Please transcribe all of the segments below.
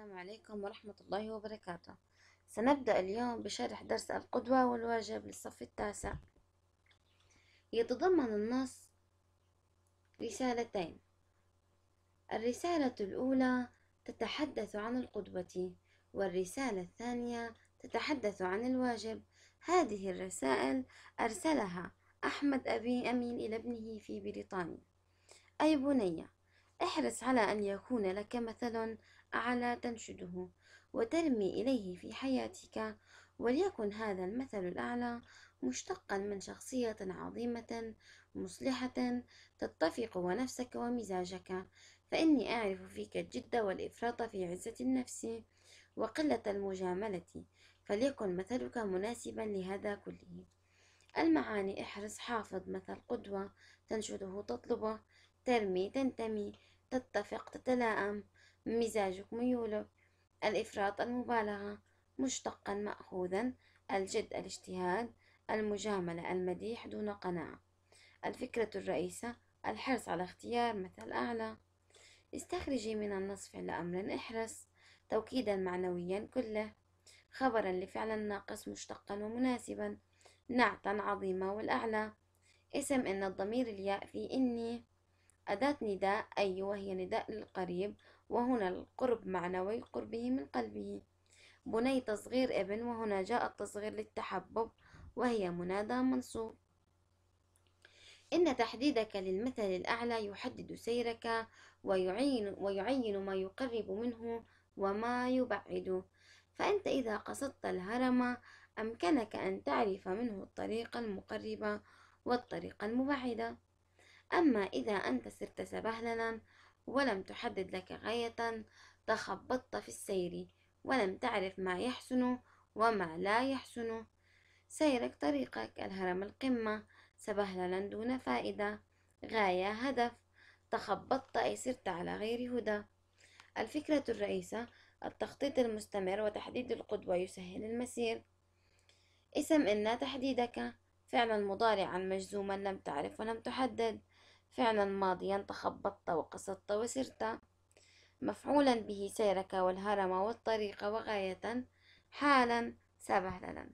السلام عليكم ورحمة الله وبركاته سنبدأ اليوم بشرح درس القدوة والواجب للصف التاسع يتضمن النص رسالتين الرسالة الأولى تتحدث عن القدوة والرسالة الثانية تتحدث عن الواجب هذه الرسائل أرسلها أحمد أبي أمين إلى ابنه في بريطانيا أي بنية احرص على أن يكون لك مثل أعلى تنشده وترمي إليه في حياتك وليكن هذا المثل الأعلى مشتقا من شخصية عظيمة مصلحة تتفق ونفسك ومزاجك فإني أعرف فيك الجد والإفراط في عزة النفس وقلة المجاملة فليكن مثلك مناسبا لهذا كله المعاني احرص حافظ مثل قدوة تنشده تطلبه ترمي تنتمي تتفق تتلائم مزاجك ميولك الإفراط المبالغة مشتقا مأخوذا الجد الاجتهاد المجاملة المديح دون قناعة الفكرة الرئيسة الحرص على اختيار مثل أعلى استخرجي من النص فعل أمر احرص توكيدا معنويا كله خبرا لفعل ناقص مشتقا ومناسبا نعتا عظيمة والأعلى اسم إن الضمير الياء في إني أداة نداء أي وهي نداء للقريب وهنا القرب معنوي قربه من قلبه بني تصغير ابن وهنا جاء التصغير للتحبب وهي منادى منصوب إن تحديدك للمثل الأعلى يحدد سيرك ويعين, ويعين ما يقرب منه وما يبعد فأنت إذا قصدت الهرم أمكنك أن تعرف منه الطريق المقربة والطريق المبعدة أما إذا أنت سرت سبهللا ولم تحدد لك غاية تخبطت في السير ولم تعرف ما يحسن وما لا يحسن سيرك طريقك الهرم القمة سبهللا دون فائدة غاية هدف تخبطت أي سرت على غير هدى الفكرة الرئيسة التخطيط المستمر وتحديد القدوة يسهل المسير اسم إن تحديدك فعلا مضارعا مجزوما لم تعرف ولم تحدد فعلا ماضيا تخبطت وقصدت وسرت مفعولا به سيرك والهرم والطريق وغاية حالا سبهللا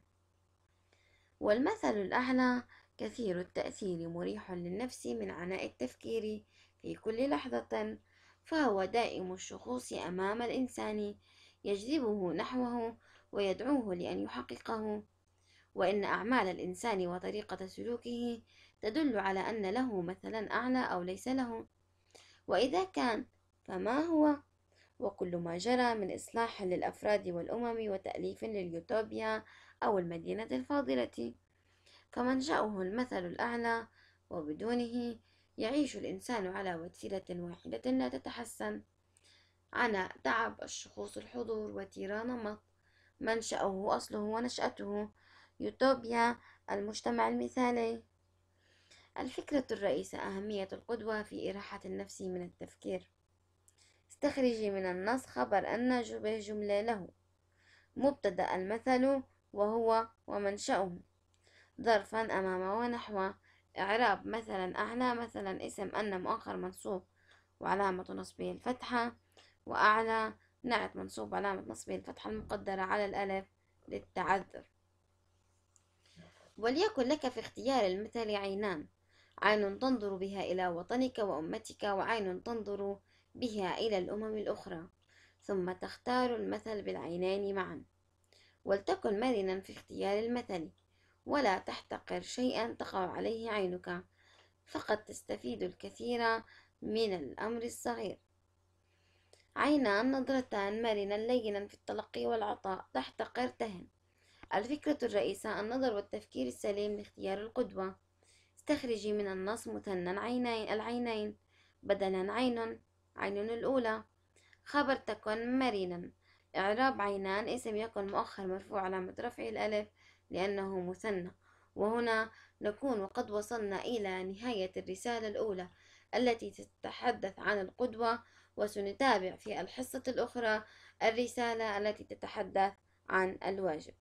والمثل الأعلى كثير التأثير مريح للنفس من عناء التفكير في كل لحظة فهو دائم الشخوص أمام الإنسان يجذبه نحوه ويدعوه لأن يحققه وإن أعمال الإنسان وطريقة سلوكه تدل على أن له مثلا أعلى أو ليس له وإذا كان فما هو وكل ما جرى من إصلاح للأفراد والأمم وتأليف لليوتوبيا أو المدينة الفاضلة فمنشأه المثل الأعلى وبدونه يعيش الإنسان على وتيرة واحدة لا تتحسن عنا تعب الشخوص الحضور وتيرة نمط منشأه أصله ونشأته يوتوبيا المجتمع المثالي الفكرة الرئيسة أهمية القدوة في إراحة النفس من التفكير استخرجي من النص خبر أن به جملة له مبتدأ المثل وهو ومنشأه ظرفا أمام ونحو إعراب مثلا أعلى مثلا اسم أن مؤخر منصوب وعلامة نصبه الفتحة وأعلى نعت منصوب علامة نصبه الفتحة المقدرة على الألف للتعذر وليكن لك في اختيار المثل عينان عين تنظر بها إلى وطنك وأمتك وعين تنظر بها إلى الأمم الأخرى ثم تختار المثل بالعينين معا ولتكن مرنا في اختيار المثل ولا تحتقر شيئا تقع عليه عينك فقد تستفيد الكثير من الأمر الصغير عينان نظرتان مرنا لينا في التلقي والعطاء تحتقر تهن الفكرة الرئيسة النظر والتفكير السليم لاختيار القدوة استخرجي من النص مثنى عينين العينين بدلا عين عين الأولى خبر تكن مرينا إعراب عينان اسم يكن مؤخر مرفوع علامة رفعه الألف لأنه مثنى وهنا نكون وقد وصلنا إلى نهاية الرسالة الأولى التي تتحدث عن القدوة وسنتابع في الحصة الأخرى الرسالة التي تتحدث عن الواجب